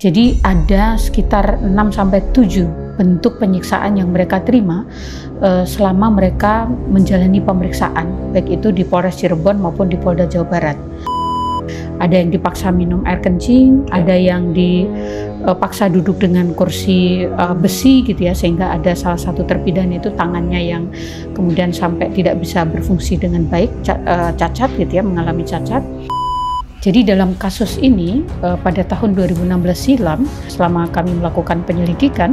Jadi ada sekitar 6 7 bentuk penyiksaan yang mereka terima uh, selama mereka menjalani pemeriksaan, baik itu di Polres Cirebon maupun di Polda Jawa Barat. Ada yang dipaksa minum air kencing, ada yang dipaksa eh, duduk dengan kursi eh, besi gitu ya sehingga ada salah satu terpidana itu tangannya yang kemudian sampai tidak bisa berfungsi dengan baik cacat gitu ya, mengalami cacat. Jadi dalam kasus ini eh, pada tahun 2016 silam selama kami melakukan penyelidikan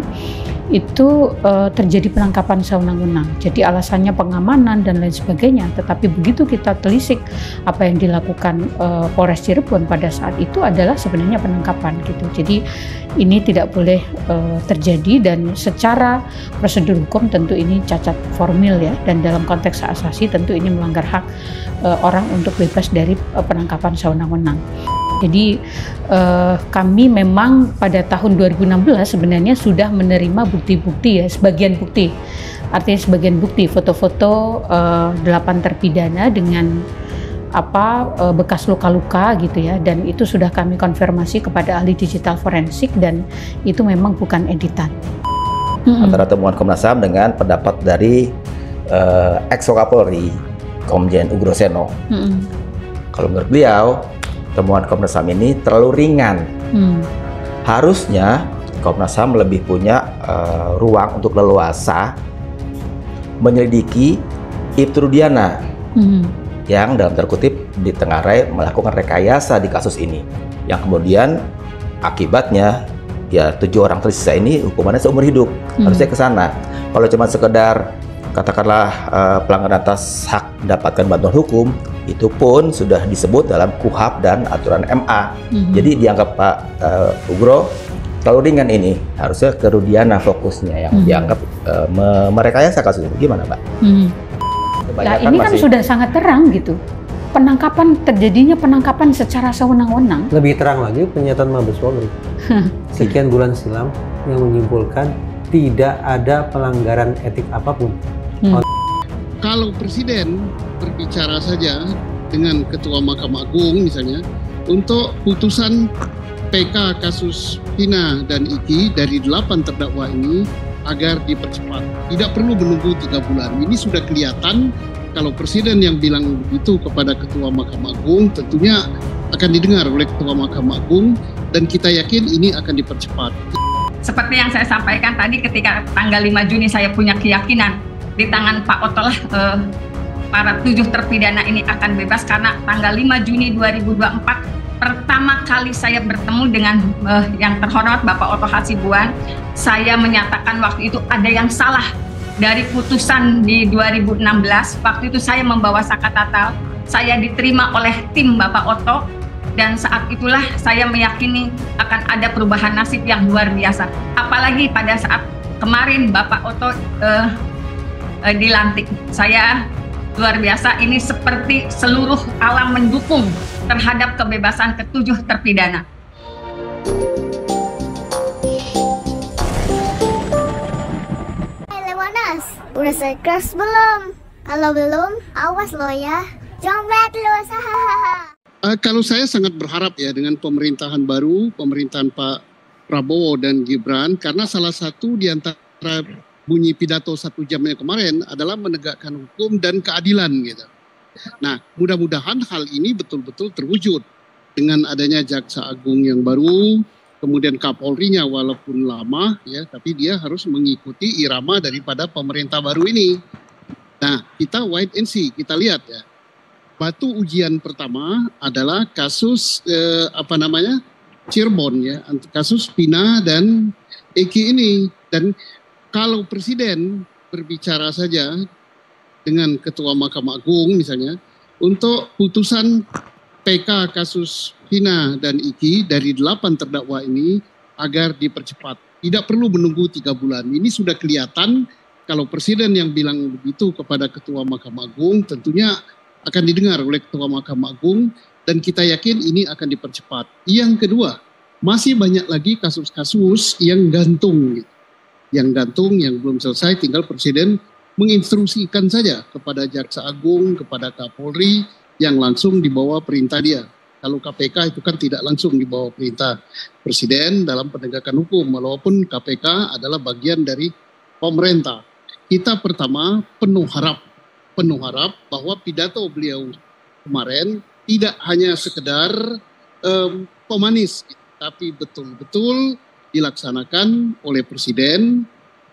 itu uh, terjadi penangkapan sewenang-wenang. Jadi alasannya pengamanan dan lain sebagainya. Tetapi begitu kita telisik apa yang dilakukan uh, Polres Cirebon pada saat itu adalah sebenarnya penangkapan gitu. Jadi ini tidak boleh uh, terjadi dan secara prosedur hukum tentu ini cacat formil ya. Dan dalam konteks asasi tentu ini melanggar hak uh, orang untuk bebas dari uh, penangkapan sewenang-wenang. Jadi eh, kami memang pada tahun 2016 sebenarnya sudah menerima bukti-bukti ya, sebagian bukti. Artinya sebagian bukti foto-foto eh, delapan terpidana dengan apa eh, bekas luka-luka gitu ya dan itu sudah kami konfirmasi kepada ahli digital forensik dan itu memang bukan editan. Hmm. Antara temuan Komnas HAM dengan pendapat dari eh, ex Kapolri Komjen Ugroseno. Hmm. Kalau menurut beliau temuan Komnas HAM ini terlalu ringan. Hmm. Harusnya Komnas HAM lebih punya uh, ruang untuk leluasa menyelidiki Ibtrudiana hmm. yang dalam terkutip di tengah ditengarai melakukan rekayasa di kasus ini, yang kemudian akibatnya ya tujuh orang tersisa ini hukumannya seumur hidup hmm. harusnya ke sana. Kalau cuma sekedar katakanlah uh, pelanggaran atas hak mendapatkan bantuan hukum, itu pun sudah disebut dalam kuhab dan aturan MA. Mm-hmm. Jadi dianggap Pak uh, Ugro terlalu ringan ini harusnya kerudiana fokusnya yang mm-hmm. dianggap uh, me- merekayasa kasus itu. Gimana, Pak? Mm-hmm. Nah, ini kan sudah sangat terang gitu. Penangkapan terjadinya penangkapan secara sewenang-wenang. Lebih terang lagi pernyataan Mabes Polri sekian bulan silam yang menyimpulkan tidak ada pelanggaran etik apapun. Hmm kalau presiden berbicara saja dengan ketua Mahkamah Agung misalnya untuk putusan PK kasus Pina dan Iki dari delapan terdakwa ini agar dipercepat. Tidak perlu menunggu tiga bulan. Ini sudah kelihatan kalau presiden yang bilang begitu kepada ketua Mahkamah Agung tentunya akan didengar oleh ketua Mahkamah Agung dan kita yakin ini akan dipercepat. Seperti yang saya sampaikan tadi ketika tanggal 5 Juni saya punya keyakinan di tangan Pak Oto lah eh, para tujuh terpidana ini akan bebas karena tanggal 5 Juni 2024 pertama kali saya bertemu dengan eh, yang terhormat Bapak Oto Hasibuan, saya menyatakan waktu itu ada yang salah dari putusan di 2016. Waktu itu saya membawa saka tatal, saya diterima oleh tim Bapak Oto dan saat itulah saya meyakini akan ada perubahan nasib yang luar biasa. Apalagi pada saat kemarin Bapak Oto eh, uh, dilantik. Saya luar biasa ini seperti seluruh alam mendukung terhadap kebebasan ketujuh terpidana. Lewanas, udah crash belum? Kalau belum, awas lo ya. Jombat lo, hahaha. Uh, eh, kalau saya sangat berharap ya dengan pemerintahan baru, pemerintahan Pak Prabowo dan Gibran, karena salah satu di antara bunyi pidato satu jamnya kemarin adalah menegakkan hukum dan keadilan gitu. Nah, mudah-mudahan hal ini betul-betul terwujud dengan adanya jaksa agung yang baru, kemudian Kapolri-nya walaupun lama ya, tapi dia harus mengikuti irama daripada pemerintah baru ini. Nah, kita wait and see, kita lihat ya. Batu ujian pertama adalah kasus eh, apa namanya? Cirebon ya, kasus Pina dan Eki ini dan kalau presiden berbicara saja dengan ketua Mahkamah Agung misalnya untuk putusan PK kasus Hina dan Iki dari delapan terdakwa ini agar dipercepat. Tidak perlu menunggu tiga bulan. Ini sudah kelihatan kalau presiden yang bilang begitu kepada ketua Mahkamah Agung tentunya akan didengar oleh ketua Mahkamah Agung dan kita yakin ini akan dipercepat. Yang kedua, masih banyak lagi kasus-kasus yang gantung gitu yang gantung yang belum selesai tinggal presiden menginstruksikan saja kepada jaksa agung kepada kapolri yang langsung dibawa perintah dia kalau KPK itu kan tidak langsung dibawa perintah presiden dalam penegakan hukum walaupun KPK adalah bagian dari pemerintah kita pertama penuh harap penuh harap bahwa pidato beliau kemarin tidak hanya sekedar um, pemanis tapi betul-betul dilaksanakan oleh Presiden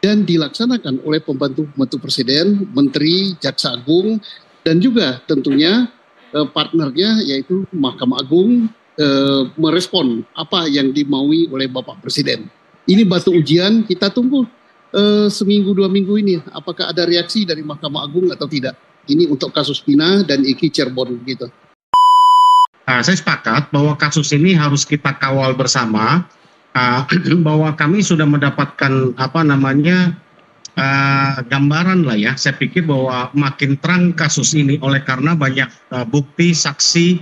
dan dilaksanakan oleh pembantu-pembantu Presiden, Menteri, Jaksa Agung, dan juga tentunya eh, partnernya yaitu Mahkamah Agung eh, merespon apa yang dimaui oleh Bapak Presiden. Ini batu ujian kita tunggu eh, seminggu dua minggu ini apakah ada reaksi dari Mahkamah Agung atau tidak. Ini untuk kasus Pina dan Iki Cirebon gitu. Nah, saya sepakat bahwa kasus ini harus kita kawal bersama uh, bahwa kami sudah mendapatkan apa namanya uh, gambaran lah ya. Saya pikir bahwa makin terang kasus ini oleh karena banyak uh, bukti, saksi,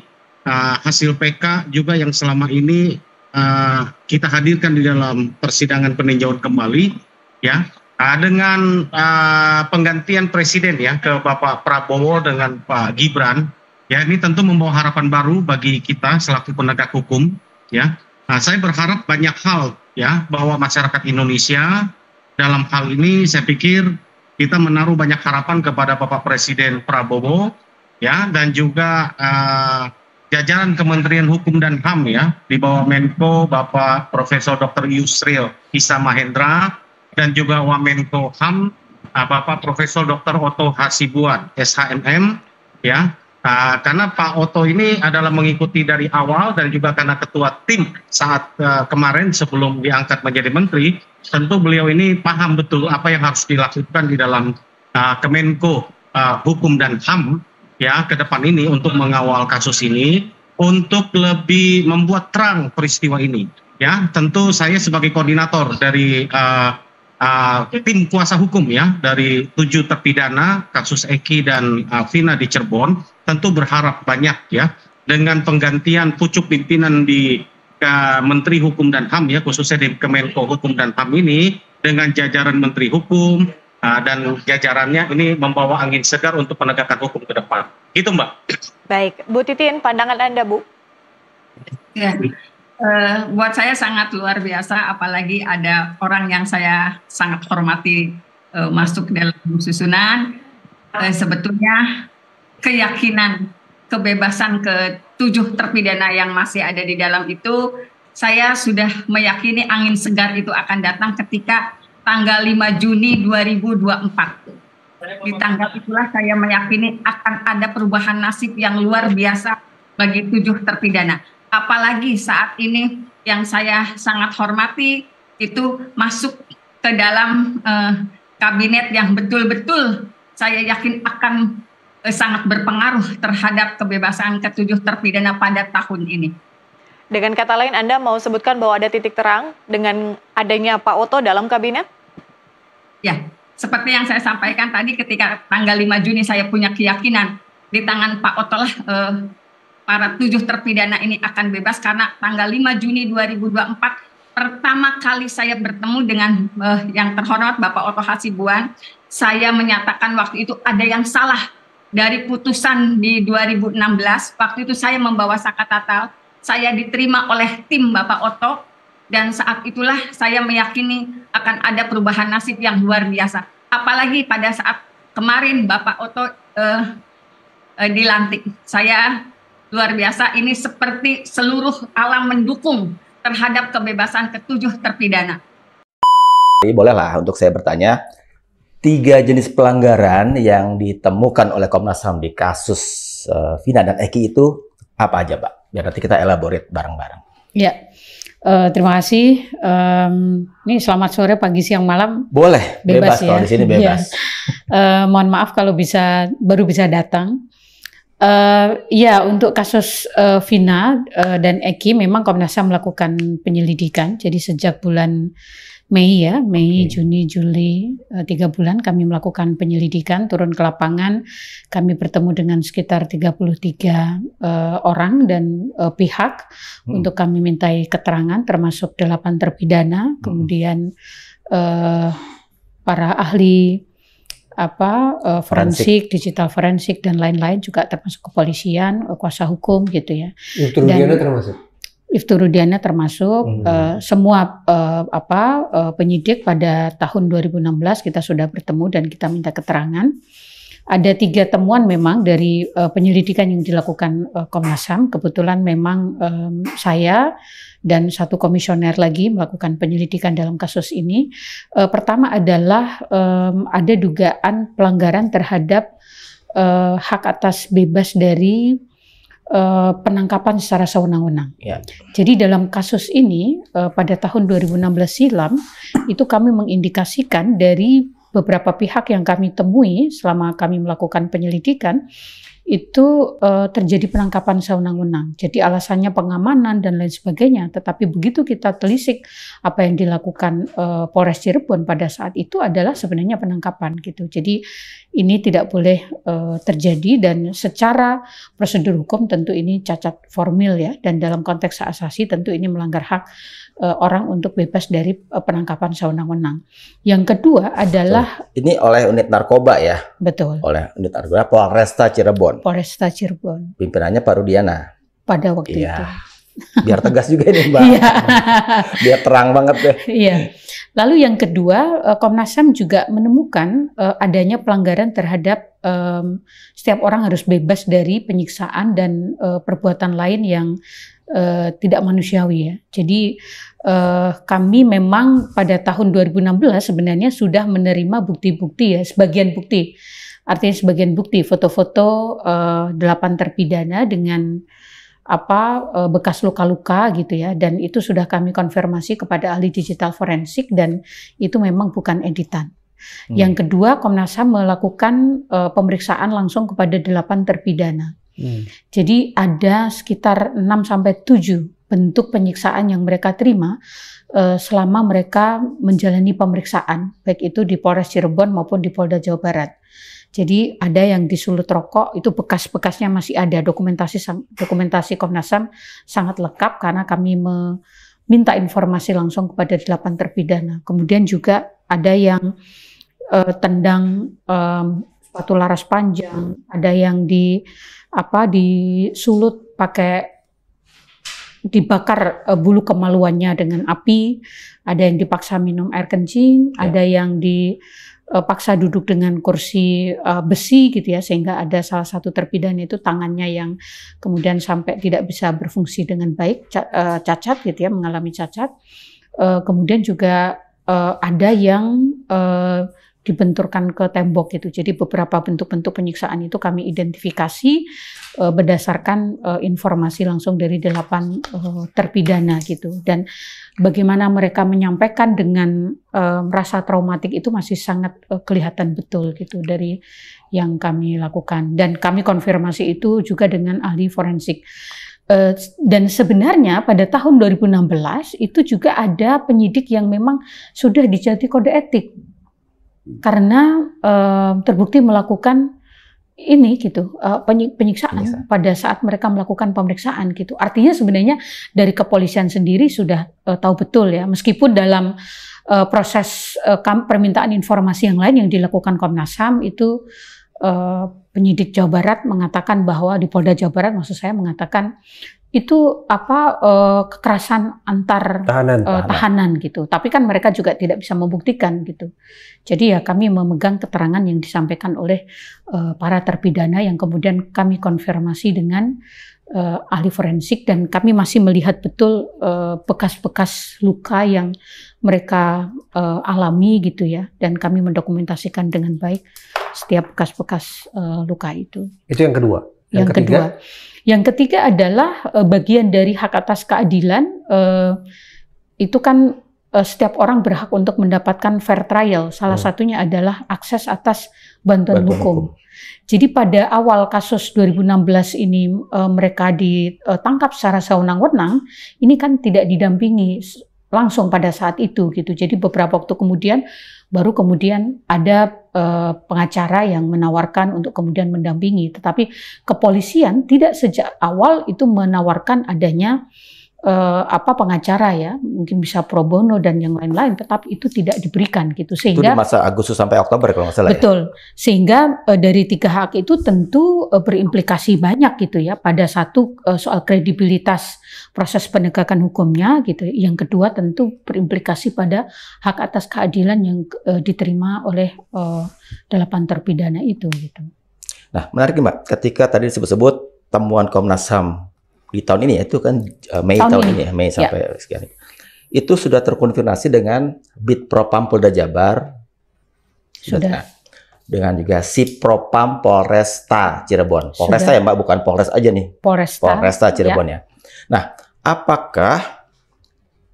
uh, hasil PK juga yang selama ini uh, kita hadirkan di dalam persidangan peninjauan kembali, ya. Nah, dengan uh, penggantian presiden ya ke Bapak Prabowo dengan Pak Gibran, ya ini tentu membawa harapan baru bagi kita selaku penegak hukum, ya Nah, saya berharap banyak hal ya bahwa masyarakat Indonesia dalam hal ini saya pikir kita menaruh banyak harapan kepada Bapak Presiden Prabowo ya dan juga uh, jajaran Kementerian Hukum dan HAM ya di bawah Menko Bapak Profesor Dr. Yusril Isa Mahendra dan juga Wamenko HAM eh, Bapak Profesor Dr. Otto Hasibuan SHMM ya Uh, karena Pak Oto ini adalah mengikuti dari awal dan juga karena ketua tim saat uh, kemarin sebelum diangkat menjadi menteri, tentu beliau ini paham betul apa yang harus dilakukan di dalam uh, Kemenko uh, Hukum dan HAM ya ke depan ini untuk mengawal kasus ini untuk lebih membuat terang peristiwa ini ya tentu saya sebagai koordinator dari uh, uh, tim kuasa hukum ya dari tujuh terpidana kasus Eki dan uh, Vina di Cirebon tentu berharap banyak ya dengan penggantian pucuk pimpinan di uh, Menteri Hukum dan HAM ya khususnya di Kemenko Hukum dan HAM ini dengan jajaran Menteri Hukum uh, dan jajarannya ini membawa angin segar untuk penegakan hukum ke depan. Itu Mbak. Baik, Bu Titin, pandangan Anda Bu. Ya. Uh, buat saya sangat luar biasa, apalagi ada orang yang saya sangat hormati uh, masuk dalam susunan. Uh, sebetulnya keyakinan kebebasan ke tujuh terpidana yang masih ada di dalam itu, saya sudah meyakini angin segar itu akan datang ketika tanggal 5 Juni 2024. Di tanggal itulah saya meyakini akan ada perubahan nasib yang luar biasa bagi tujuh terpidana apalagi saat ini yang saya sangat hormati itu masuk ke dalam eh, kabinet yang betul-betul saya yakin akan eh, sangat berpengaruh terhadap kebebasan ketujuh terpidana pada tahun ini. Dengan kata lain, Anda mau sebutkan bahwa ada titik terang dengan adanya Pak Oto dalam kabinet? Ya, seperti yang saya sampaikan tadi ketika tanggal 5 Juni saya punya keyakinan di tangan Pak Oto lah eh, para tujuh terpidana ini akan bebas karena tanggal 5 Juni 2024 pertama kali saya bertemu dengan uh, yang terhormat Bapak Otto Hasibuan, saya menyatakan waktu itu ada yang salah dari putusan di 2016. Waktu itu saya membawa saka tatal, saya diterima oleh tim Bapak Otto dan saat itulah saya meyakini akan ada perubahan nasib yang luar biasa. Apalagi pada saat kemarin Bapak Otto uh, uh, dilantik, saya luar biasa ini seperti seluruh alam mendukung terhadap kebebasan ketujuh terpidana. Jadi Bolehlah untuk saya bertanya, tiga jenis pelanggaran yang ditemukan oleh Komnas HAM di kasus uh, Vina dan Eki itu apa aja Pak? Biar nanti kita elaborate bareng-bareng. Ya, uh, terima kasih. Um, ini selamat sore, pagi, siang, malam. Boleh, bebas, bebas ya. kalau di sini bebas. Ya. Uh, mohon maaf kalau bisa baru bisa datang. Uh, ya, untuk kasus uh, Vina uh, dan Eki memang Komnas HAM melakukan penyelidikan. Jadi sejak bulan Mei ya, Mei, okay. Juni, Juli, uh, tiga bulan kami melakukan penyelidikan, turun ke lapangan, kami bertemu dengan sekitar 33 uh, orang dan uh, pihak hmm. untuk kami mintai keterangan, termasuk delapan terpidana, hmm. kemudian uh, para ahli apa uh, forensik, forensik, digital forensik dan lain-lain juga termasuk kepolisian, eh, kuasa hukum gitu ya. dan Rudiana termasuk. termasuk hmm. uh, semua uh, apa uh, penyidik pada tahun 2016 kita sudah bertemu dan kita minta keterangan. Ada tiga temuan memang dari uh, penyelidikan yang dilakukan uh, Komnas HAM. Kebetulan memang um, saya dan satu komisioner lagi melakukan penyelidikan dalam kasus ini. Uh, pertama adalah um, ada dugaan pelanggaran terhadap uh, hak atas bebas dari Uh, penangkapan secara sewenang-wenang. Ya. Jadi dalam kasus ini uh, pada tahun 2016 silam itu kami mengindikasikan dari beberapa pihak yang kami temui selama kami melakukan penyelidikan itu uh, terjadi penangkapan sewenang-wenang. Jadi alasannya pengamanan dan lain sebagainya. Tetapi begitu kita telisik apa yang dilakukan uh, Polres Cirebon pada saat itu adalah sebenarnya penangkapan gitu. Jadi ini tidak boleh uh, terjadi dan secara prosedur hukum tentu ini cacat formil ya. Dan dalam konteks asasi tentu ini melanggar hak Eh, orang untuk bebas dari eh, penangkapan sewenang-wenang. Yang kedua adalah ini oleh unit narkoba ya. Betul. Oleh unit narkoba Polresta Cirebon. Polresta Cirebon. Pimpinannya Pak Rudiana. Pada waktu iya. itu. Biar tegas juga ini Mbak. Iya. Biar terang banget deh. Iya. Lalu yang kedua, eh, Komnas HAM juga menemukan adanya pelanggaran terhadap um, setiap orang harus bebas dari penyiksaan dan uh, perbuatan lain yang tidak manusiawi ya. Jadi Uh, kami memang pada tahun 2016 sebenarnya sudah menerima bukti-bukti ya, sebagian bukti. Artinya sebagian bukti foto-foto eh, delapan terpidana dengan apa uh, bekas luka-luka gitu ya dan itu sudah kami konfirmasi kepada ahli digital forensik dan itu memang bukan editan. Hmm. Yang kedua, Komnas HAM melakukan uh, pemeriksaan langsung kepada delapan terpidana. Hmm. Jadi ada sekitar 6 sampai 7 bentuk penyiksaan yang mereka terima eh, selama mereka menjalani pemeriksaan, baik itu di Polres Cirebon maupun di Polda Jawa Barat. Jadi ada yang disulut rokok, itu bekas-bekasnya masih ada. Dokumentasi dokumentasi Komnas HAM sangat lengkap karena kami meminta informasi langsung kepada delapan terpidana. Kemudian juga ada yang eh, tendang eh, sepatu laras panjang, ada yang di apa disulut pakai dibakar uh, bulu kemaluannya dengan api, ada yang dipaksa minum air kencing, yeah. ada yang dipaksa eh, duduk dengan kursi uh, besi gitu ya sehingga ada salah satu terpidana itu tangannya yang kemudian sampai tidak bisa berfungsi dengan baik cacat gitu ya, mengalami cacat. Uh, kemudian juga uh, ada yang uh, dibenturkan ke tembok gitu. Jadi beberapa bentuk-bentuk penyiksaan itu kami identifikasi e, berdasarkan e, informasi langsung dari delapan e, terpidana gitu. Dan bagaimana mereka menyampaikan dengan e, rasa traumatik itu masih sangat e, kelihatan betul gitu dari yang kami lakukan. Dan kami konfirmasi itu juga dengan ahli forensik. dan sebenarnya pada tahun 2016 itu juga ada penyidik yang memang sudah dijati kode etik karena uh, terbukti melakukan ini gitu uh, penyiksaan, penyiksaan pada saat mereka melakukan pemeriksaan gitu. Artinya sebenarnya dari kepolisian sendiri sudah uh, tahu betul ya, meskipun dalam uh, proses uh, permintaan informasi yang lain yang dilakukan Komnas Ham itu uh, penyidik Jawa Barat mengatakan bahwa di Polda Jawa Barat maksud saya mengatakan itu apa uh, kekerasan antar tahanan, uh, tahanan. tahanan gitu. Tapi kan mereka juga tidak bisa membuktikan gitu. Jadi ya kami memegang keterangan yang disampaikan oleh uh, para terpidana yang kemudian kami konfirmasi dengan uh, ahli forensik dan kami masih melihat betul bekas-bekas uh, luka yang mereka uh, alami gitu ya dan kami mendokumentasikan dengan baik setiap bekas-bekas uh, luka itu. Itu yang kedua yang, ketiga. kedua. Yang ketiga adalah eh, bagian dari hak atas keadilan. Eh, itu kan eh, setiap orang berhak untuk mendapatkan fair trial. Salah hmm. satunya adalah akses atas bantuan, bantuan hukum. hukum. Jadi pada awal kasus 2016 ini uh, mereka ditangkap secara sewenang-wenang, ini kan tidak didampingi langsung pada saat itu gitu. Jadi beberapa waktu kemudian baru kemudian ada uh, pengacara yang menawarkan untuk kemudian mendampingi. Tetapi kepolisian tidak sejak awal itu menawarkan adanya uh, apa pengacara ya, mungkin bisa pro bono dan yang lain-lain, tetap itu tidak diberikan gitu sehingga itu di masa Agustus sampai Oktober kalau nggak salah. Ya? Betul, ya? sehingga uh, dari tiga hak itu tentu uh, berimplikasi banyak gitu ya pada satu uh, soal kredibilitas proses penegakan hukumnya gitu, yang kedua tentu berimplikasi pada hak atas keadilan yang uh, diterima oleh uh, delapan terpidana itu gitu. Nah menarik mbak, ketika tadi disebut-sebut temuan Komnas Ham di tahun ini ya itu kan uh, Mei tahun, tahun ini. ini ya Mei sampai ya. sekian itu sudah terkonfirmasi dengan Bid Propam Polda Jabar sudah dengan juga si Propam Polresta Cirebon Polresta sudah. ya Mbak bukan Polres aja nih Polresta Polresta ya. Cirebon ya, ya. nah apakah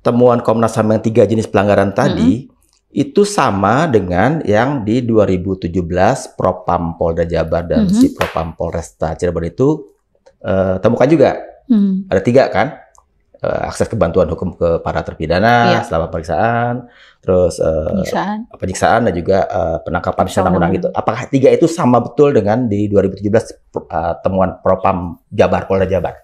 temuan Komnas Ham yang tiga jenis pelanggaran tadi -hmm. itu sama dengan yang di 2017 Propam Polda Jabar dan mm -hmm. si Propam Polresta Cirebon itu uh, temukan juga Hmm. Ada tiga kan? Eh, akses ke bantuan hukum ke para terpidana iya. selama periksaan, terus uh, penyiksaan. penyiksaan dan juga eh, penangkapan secara undang itu. Apakah tiga itu sama betul dengan di 2017 uh, temuan Propam Jabar Polda Jabar?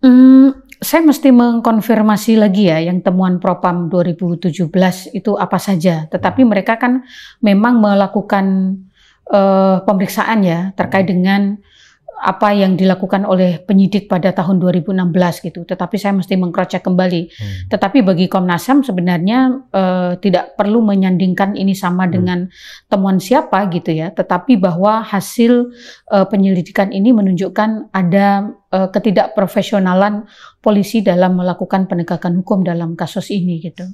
Hmm, saya mesti mengkonfirmasi lagi ya yang temuan Propam 2017 itu apa saja. Tetapi hmm. mereka kan memang melakukan uh, pemeriksaan ya terkait hmm. dengan apa yang dilakukan oleh penyidik pada tahun 2016 gitu. Tetapi saya mesti mengkrocek kembali. Hmm. Tetapi bagi Komnas HAM sebenarnya uh, tidak perlu menyandingkan ini sama hmm. dengan temuan siapa gitu ya. Tetapi bahwa hasil uh, penyelidikan ini menunjukkan ada uh, ketidakprofesionalan polisi dalam melakukan penegakan hukum dalam kasus ini gitu.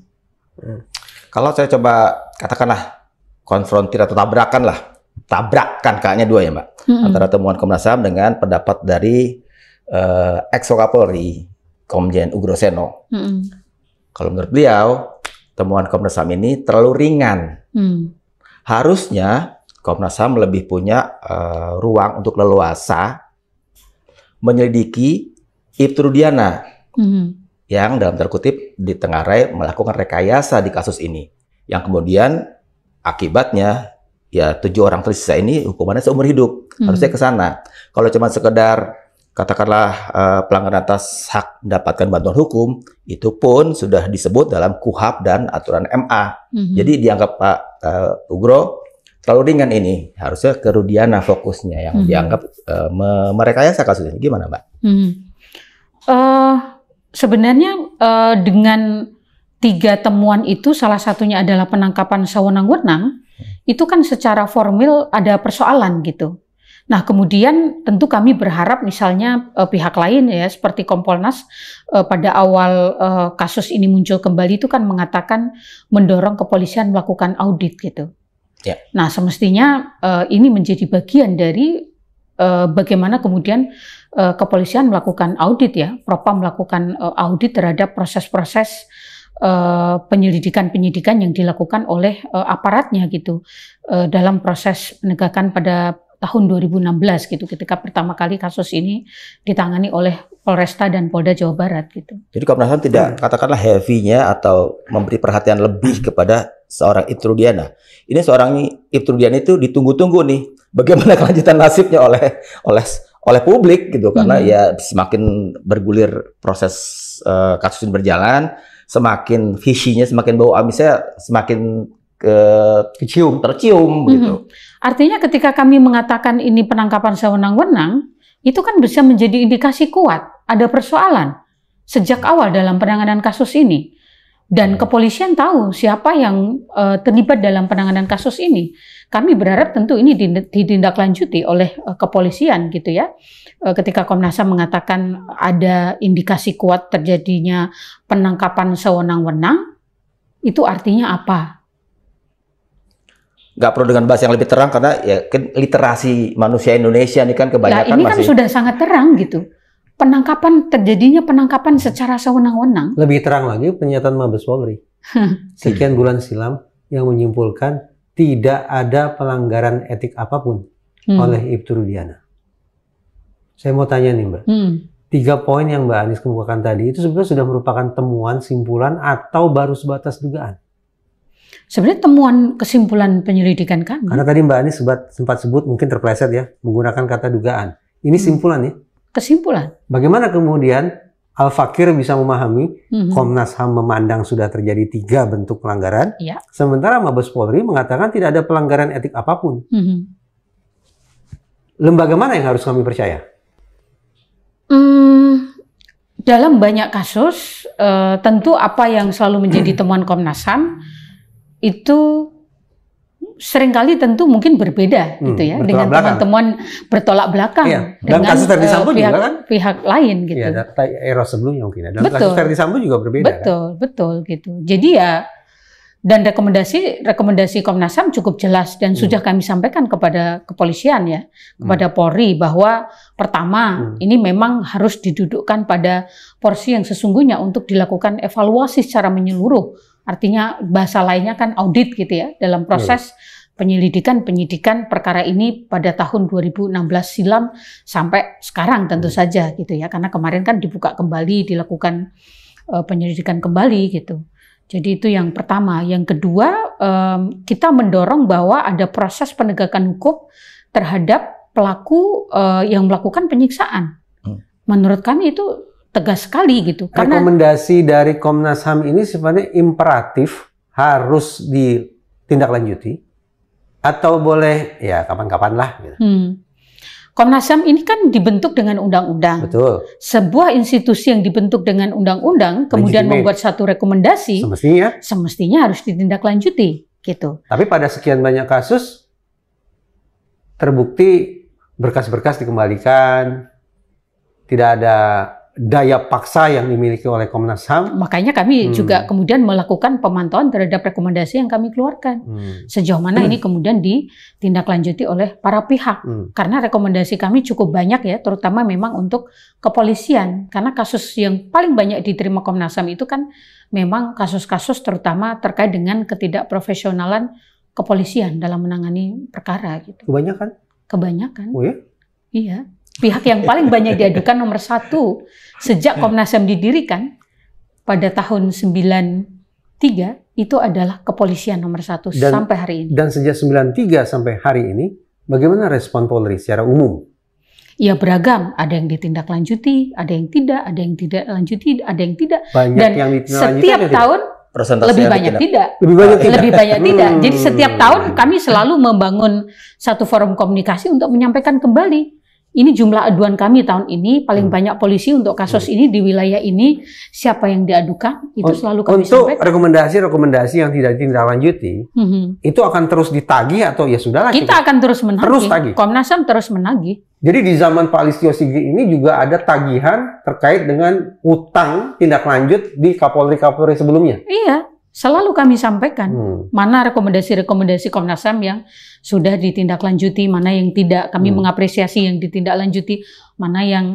Hmm. Kalau saya coba katakanlah konfrontir atau tabrakan lah tabrakan kayaknya dua ya mbak hmm. antara temuan Komnas Ham dengan pendapat dari uh, ex Kapolri Komjen Ugroseno. Hmm. Kalau menurut beliau temuan Komnas Ham ini terlalu ringan. Hmm. Harusnya Komnas Ham lebih punya uh, ruang untuk leluasa menyelidiki Ibtu Rudiana hmm. yang dalam terkutip raya melakukan rekayasa di kasus ini yang kemudian akibatnya ya tujuh orang tersisa ini hukumannya seumur hidup. Hmm. Harusnya ke sana. Kalau cuma sekedar katakanlah uh, pelanggaran atas hak mendapatkan bantuan hukum itu pun sudah disebut dalam KUHAP dan aturan MA. Hmm. Jadi dianggap Pak uh, Ugro terlalu ringan ini. Harusnya kerudiana fokusnya yang hmm. dianggap uh, merekayasa kasus ini. Gimana, Mbak? Hmm. Uh, sebenarnya uh, dengan tiga temuan itu salah satunya adalah penangkapan sewenang-wenang itu kan secara formal ada persoalan gitu. Nah, kemudian tentu kami berharap misalnya eh, pihak lain ya seperti Kompolnas eh, pada awal eh, kasus ini muncul kembali itu kan mengatakan mendorong kepolisian melakukan audit gitu. Ya. Nah, semestinya eh, ini menjadi bagian dari eh, bagaimana kemudian eh, kepolisian melakukan audit ya, Propam melakukan eh, audit terhadap proses-proses Eh, penyelidikan-penyelidikan yang dilakukan oleh uh, aparatnya gitu uh, dalam proses penegakan pada tahun 2016 gitu ketika pertama kali kasus ini ditangani oleh Polresta dan Polda Jawa Barat gitu. Jadi Komnas HAM tidak hmm. katakanlah heavy-nya atau memberi perhatian lebih hmm. kepada seorang Ibtrudiana. Ini seorang Ibtrudiana itu ditunggu-tunggu nih bagaimana kelanjutan nasibnya oleh oleh oleh publik gitu karena hmm. ya semakin bergulir proses uh, kasus ini berjalan semakin visinya semakin bau amisnya semakin ke eh, kecium tercium mm -hmm. gitu. Artinya ketika kami mengatakan ini penangkapan sewenang-wenang, itu kan bisa menjadi indikasi kuat ada persoalan sejak awal dalam penanganan kasus ini dan kepolisian tahu siapa yang uh, terlibat dalam penanganan kasus ini. Kami berharap tentu ini ditindaklanjuti oleh uh, kepolisian gitu ya. Uh, ketika Komnas HAM mengatakan ada indikasi kuat terjadinya penangkapan sewenang-wenang, itu artinya apa? Gak perlu dengan bahasa yang lebih terang karena ya kan literasi manusia Indonesia ini kan ya, kebanyakan nah, ini kan masih... sudah sangat terang gitu penangkapan terjadinya penangkapan secara sewenang-wenang. Lebih terang lagi pernyataan Mabes Polri sekian bulan silam yang menyimpulkan tidak ada pelanggaran etik apapun hmm. oleh Ibtu Rudiana. Saya mau tanya nih Mbak, hmm. tiga poin yang Mbak Anies kemukakan tadi itu sebenarnya sudah merupakan temuan, simpulan atau baru sebatas dugaan? Sebenarnya temuan kesimpulan penyelidikan kami. Karena tadi Mbak Anies sempat, sebut mungkin terpleset ya menggunakan kata dugaan. Ini simpulan hmm. simpulan ya kesimpulan. Bagaimana kemudian Al-Fakir bisa memahami mm-hmm. Komnas HAM memandang sudah terjadi tiga bentuk pelanggaran, ya. sementara Mabes Polri mengatakan tidak ada pelanggaran etik apapun. Mm-hmm. Lembaga mana yang harus kami percaya? Hmm, dalam banyak kasus, uh, tentu apa yang selalu menjadi temuan Komnas HAM itu seringkali tentu mungkin berbeda hmm, gitu ya dengan teman-teman bertolak belakang iya. Dalam dengan kasus eh, pihak, juga kan pihak lain gitu. Iya, era sebelumnya mungkin. Ya. Dalam betul. kasus Sambo juga berbeda. Kan? Betul, kan? betul gitu. Jadi ya dan rekomendasi rekomendasi Komnas HAM cukup jelas dan hmm. sudah kami sampaikan kepada kepolisian ya, hmm. kepada hmm. Polri bahwa pertama hmm. ini memang harus didudukkan pada porsi yang sesungguhnya untuk dilakukan evaluasi secara menyeluruh Artinya bahasa lainnya kan audit gitu ya dalam proses penyelidikan penyidikan perkara ini pada tahun 2016 silam sampai sekarang tentu hmm. saja gitu ya karena kemarin kan dibuka kembali dilakukan uh, penyelidikan kembali gitu. Jadi itu yang pertama. Yang kedua, um, kita mendorong bahwa ada proses penegakan hukum terhadap pelaku uh, yang melakukan penyiksaan. Hmm. Menurut kami itu tegas sekali gitu. Karena rekomendasi dari Komnas HAM ini sebenarnya imperatif harus ditindaklanjuti atau boleh ya kapan-kapan lah. Gitu. Hmm. Komnas HAM ini kan dibentuk dengan undang-undang. Betul. Sebuah institusi yang dibentuk dengan undang-undang kemudian Legitimate. membuat satu rekomendasi semestinya semestinya harus ditindaklanjuti gitu. Tapi pada sekian banyak kasus terbukti berkas-berkas dikembalikan, tidak ada daya paksa yang dimiliki oleh Komnas HAM. Makanya kami hmm. juga kemudian melakukan pemantauan terhadap rekomendasi yang kami keluarkan. Hmm. Sejauh mana hmm. ini kemudian ditindaklanjuti oleh para pihak. Hmm. Karena rekomendasi kami cukup banyak ya, terutama memang untuk kepolisian. Karena kasus yang paling banyak diterima Komnas HAM itu kan memang kasus-kasus terutama terkait dengan ketidakprofesionalan kepolisian dalam menangani perkara gitu. Kebanyakan? Kebanyakan. Oh ya? Iya pihak yang paling banyak diadukan nomor satu sejak ya. Komnas HAM didirikan pada tahun 93 itu adalah kepolisian nomor satu dan, sampai hari ini. Dan sejak 93 sampai hari ini, bagaimana respon Polri secara umum? Ya beragam, ada yang ditindaklanjuti, ada yang tidak, ada yang tidak lanjuti, ada yang tidak. Banyak dan yang setiap tahun tidak? lebih banyak tidak. tidak. Lebih banyak tidak. Lebih banyak tidak. Jadi hmm. setiap tahun kami selalu membangun satu forum komunikasi untuk menyampaikan kembali ini jumlah aduan kami tahun ini paling hmm. banyak polisi untuk kasus hmm. ini di wilayah ini siapa yang diadukan itu selalu kami untuk sampaikan. rekomendasi-rekomendasi yang tidak ditindaklanjuti hmm. itu akan terus ditagih atau ya sudahlah kita, kita gitu. akan terus menagih terus tagih. Komnas Ham terus menagih jadi di zaman Pak Listio Sigi ini juga ada tagihan terkait dengan utang tindak lanjut di Kapolri-Kapolri sebelumnya iya selalu kami sampaikan hmm. mana rekomendasi-rekomendasi Komnas HAM yang sudah ditindaklanjuti, mana yang tidak. Kami hmm. mengapresiasi yang ditindaklanjuti, mana yang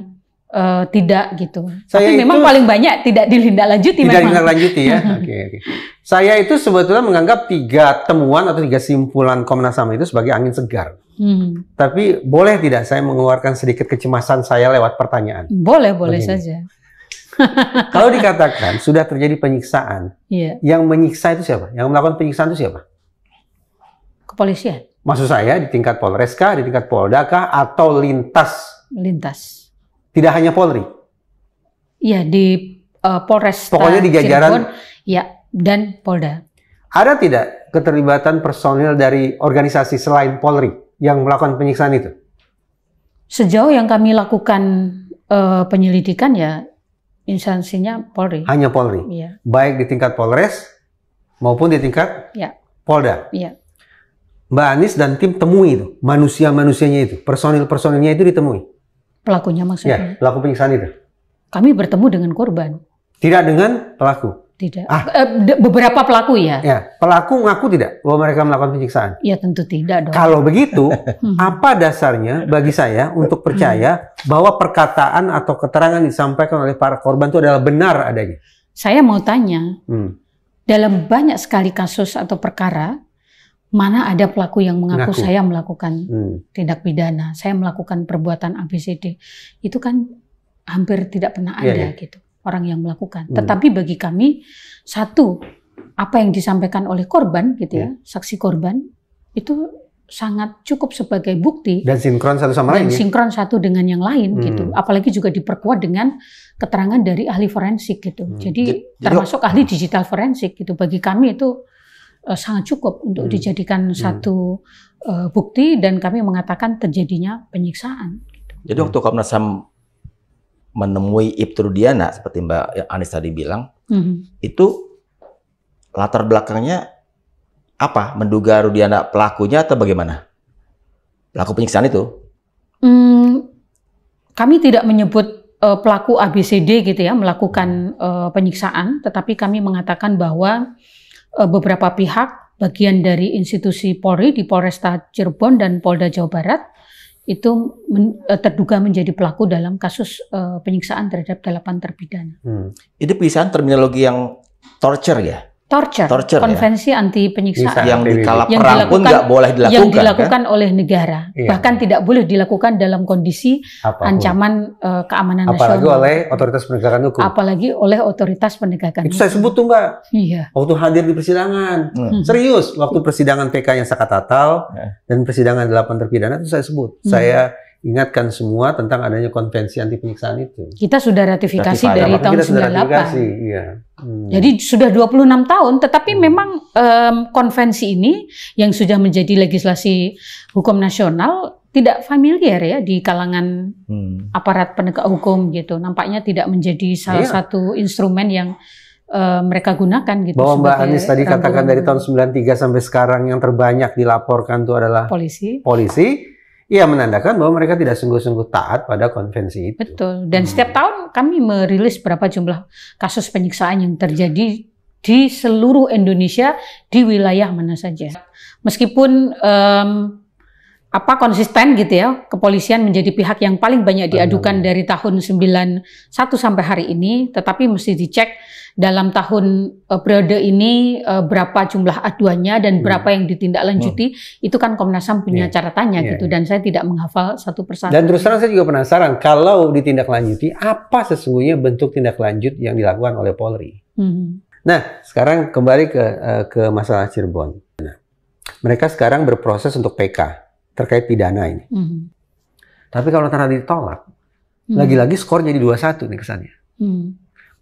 uh, tidak gitu. Saya Tapi memang paling banyak tidak dilindaklanjuti. Tidak memang. ditindaklanjuti ya. Oke, okay, okay. Saya itu sebetulnya menganggap tiga temuan atau tiga simpulan Komnas HAM itu sebagai angin segar. Hmm. Tapi boleh tidak saya mengeluarkan sedikit kecemasan saya lewat pertanyaan? Boleh, boleh Begini. saja. Kalau dikatakan sudah terjadi penyiksaan, yeah. yang menyiksa itu siapa? Yang melakukan penyiksaan itu siapa? Kepolisian. Maksud saya di tingkat Polres kah, di tingkat Polda kah, atau lintas? Lintas. Tidak hanya Polri. Iya di uh, Polres. Pokoknya di jajaran. Iya dan Polda. Ada tidak keterlibatan personil dari organisasi selain Polri yang melakukan penyiksaan itu? Sejauh yang kami lakukan uh, penyelidikan ya Instansinya Polri. Hanya Polri. Iya. Baik di tingkat Polres maupun di tingkat ya. Polda. Iya. Mbak anis dan tim temui itu manusia-manusianya itu, personil-personilnya itu ditemui. Pelakunya maksudnya? Ya, pelaku penyiksaan itu. Kami bertemu dengan korban. Tidak dengan pelaku. Tidak. Ah. Eh, beberapa pelaku ya. ya. Pelaku ngaku tidak bahwa mereka melakukan penyiksaan? Ya tentu tidak dong. Kalau begitu, hmm. apa dasarnya bagi saya untuk percaya hmm. bahwa perkataan atau keterangan disampaikan oleh para korban itu adalah benar adanya? Saya mau tanya, hmm. dalam banyak sekali kasus atau perkara, mana ada pelaku yang mengaku Ngaku. saya melakukan hmm. tindak pidana, saya melakukan perbuatan ABCD? Itu kan hampir tidak pernah iya, ada ya, ya. gitu orang yang melakukan. Hmm. Tetapi bagi kami satu apa yang disampaikan oleh korban gitu ya, ya saksi korban itu sangat cukup sebagai bukti dan sinkron satu sama dan lain ya? sinkron ya? satu dengan yang lain hmm. gitu apalagi juga diperkuat dengan keterangan dari ahli forensik gitu hmm. jadi, jadi termasuk ahli ahli digital forensik gitu bagi kami itu uh, sangat cukup untuk hmm. dijadikan hmm. satu uh, bukti dan kami mengatakan terjadinya penyiksaan gitu. jadi waktu Komnas Ham menemui Ibtrudiana seperti Mbak Anis tadi bilang, mm-hmm. itu latar belakangnya apa? Menduga Rudiana pelakunya atau bagaimana? Pelaku penyiksaan itu? mm, kami tidak menyebut uh, pelaku ABCD gitu ya melakukan uh, penyiksaan, tetapi kami mengatakan bahwa uh, beberapa pihak bagian dari institusi Polri di Polresta Cirebon dan Polda Jawa Barat itu men, eh, terduga menjadi pelaku dalam kasus uh, penyiksaan terhadap delapan terpidana. Hmm. Itu penyiksaan terminologi yang torture ya? torture, torture ya. konvensi ya? anti penyiksaan yang di yang perang pun nggak boleh dilakukan yang dilakukan kan? oleh negara iya. bahkan tidak boleh dilakukan dalam kondisi Apapun. ancaman uh, keamanan apalagi nasional apalagi oleh otoritas penegakan hukum apalagi oleh otoritas penegakan itu saya sebut tuh nggak iya. waktu hadir di persidangan hmm. hmm. serius waktu persidangan PK yang Sakatatal hmm. Ya. dan persidangan delapan terpidana itu saya sebut hmm. saya ingatkan semua tentang adanya konvensi anti penyiksaan itu. Kita sudah ratifikasi, dari Maka tahun kita sudah 98. Ratifikasi, iya. Hmm. Jadi sudah 26 tahun, tetapi hmm. memang um, konvensi ini yang sudah menjadi legislasi hukum nasional tidak familiar ya di kalangan hmm. aparat penegak hukum gitu. Nampaknya tidak menjadi salah iya. satu instrumen yang uh, mereka gunakan gitu. Bahwa Mbak Anies tadi katakan dari tahun 93 sampai sekarang yang terbanyak dilaporkan itu adalah polisi. Polisi Iya menandakan bahwa mereka tidak sungguh-sungguh taat pada konvensi itu. Betul. Dan hmm. setiap tahun kami merilis berapa jumlah kasus penyiksaan yang terjadi di seluruh Indonesia di wilayah mana saja. Meskipun um, apa konsisten gitu ya kepolisian menjadi pihak yang paling banyak diadukan dari tahun 91 sampai hari ini tetapi mesti dicek dalam tahun uh, periode ini uh, berapa jumlah aduannya dan hmm. berapa yang ditindaklanjuti hmm. itu kan Komnas HAM punya yeah. cara tanya yeah. gitu dan saya tidak menghafal satu persatu. Dan terus terang saya juga penasaran kalau ditindaklanjuti apa sesungguhnya bentuk tindak lanjut yang dilakukan oleh Polri. Hmm. Nah, sekarang kembali ke eh, ke masalah Cirebon. Nah, mereka sekarang berproses untuk PK terkait pidana ini. Mm-hmm. Tapi kalau ternyata ditolak, mm-hmm. lagi-lagi skor jadi 2-1 nih kesannya. Mm-hmm.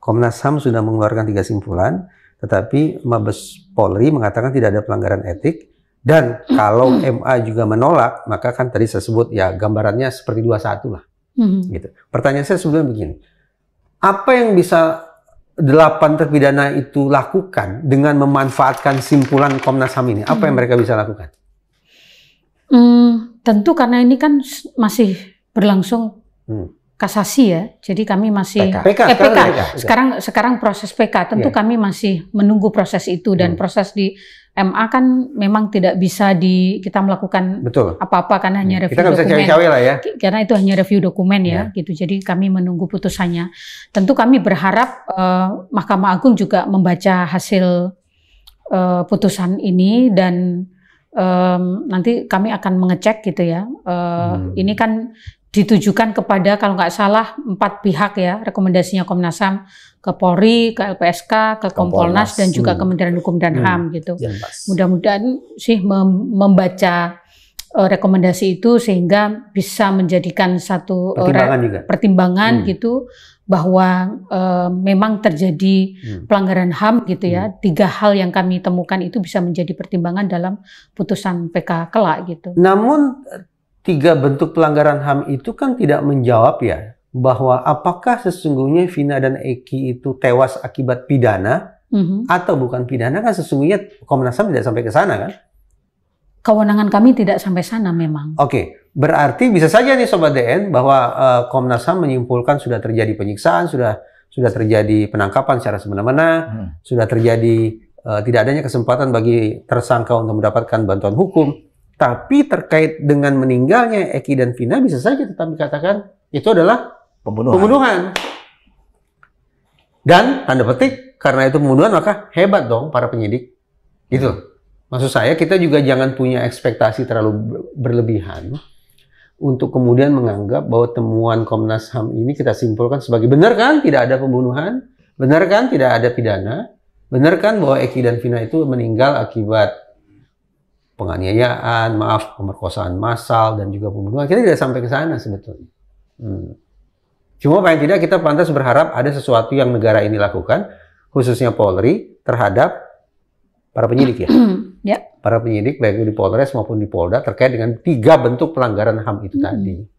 Komnas HAM sudah mengeluarkan tiga simpulan, tetapi Mabes Polri mengatakan tidak ada pelanggaran etik. Dan hmm. kalau MA juga menolak, maka kan tadi saya sebut ya gambarannya seperti satu lah. Hmm. Gitu. Pertanyaan saya sebelumnya begini. Apa yang bisa delapan terpidana itu lakukan dengan memanfaatkan simpulan Komnas HAM ini? Apa hmm. yang mereka bisa lakukan? Hmm, tentu karena ini kan masih berlangsung hmm. kasasi ya, jadi kami masih PK. eh, PK. PK. sekarang sekarang proses PK. Tentu yeah. kami masih menunggu proses itu dan hmm. proses di MA kan memang tidak bisa di kita melakukan apa-apa karena hanya hmm. review kita dokumen. Kita bisa cawe lah ya. Karena itu hanya review dokumen ya, ya, gitu. Jadi kami menunggu putusannya. Tentu kami berharap uh, Mahkamah Agung juga membaca hasil uh, putusan ini dan um, nanti kami akan mengecek gitu ya. Uh, hmm. Ini kan ditujukan kepada kalau nggak salah empat pihak ya rekomendasinya Komnas Ham ke Polri, ke LPSK, ke Kompolnas, dan juga hmm. Kementerian Hukum dan hmm. HAM gitu. Ya, Mudah-mudahan sih mem membaca uh, rekomendasi itu sehingga bisa menjadikan satu eh, pertimbangan, uh, pertimbangan hmm. gitu bahwa e, memang terjadi hmm. pelanggaran HAM gitu ya. Hmm. Tiga hal yang kami temukan itu bisa menjadi pertimbangan dalam putusan PK kelak gitu. Namun tiga bentuk pelanggaran HAM itu kan tidak menjawab ya bahwa apakah sesungguhnya Vina dan Eki itu tewas akibat pidana hmm atau bukan pidana kan sesungguhnya Komnas HAM tidak sampai ke sana kan? Kewenangan kami tidak sampai sana memang. Oke, okay. Berarti bisa saja nih Sobat DN bahwa uh, Komnas HAM menyimpulkan sudah terjadi penyiksaan, sudah sudah terjadi penangkapan secara semena-mena, hmm. sudah terjadi uh, tidak adanya kesempatan bagi tersangka untuk mendapatkan bantuan hukum. Tapi terkait dengan meninggalnya Eki dan Vina bisa saja tetap dikatakan itu adalah pembunuhan. pembunuhan. Dan tanda petik karena itu pembunuhan maka hebat dong para penyidik. Gitu. Maksud saya kita juga jangan punya ekspektasi terlalu berlebihan untuk kemudian menganggap bahwa temuan Komnas HAM ini kita simpulkan sebagai benar kan tidak ada pembunuhan, benar kan tidak ada pidana, benar kan bahwa Eki dan Vina itu meninggal akibat penganiayaan, maaf pemerkosaan massal dan juga pembunuhan. Kita tidak sampai ke sana sebetulnya. Hmm. Cuma paling tidak kita pantas berharap ada sesuatu yang negara ini lakukan, khususnya Polri terhadap para penyidik ya. ya. para penyidik baik di Polres maupun di Polda terkait dengan tiga bentuk pelanggaran HAM itu hmm. tadi.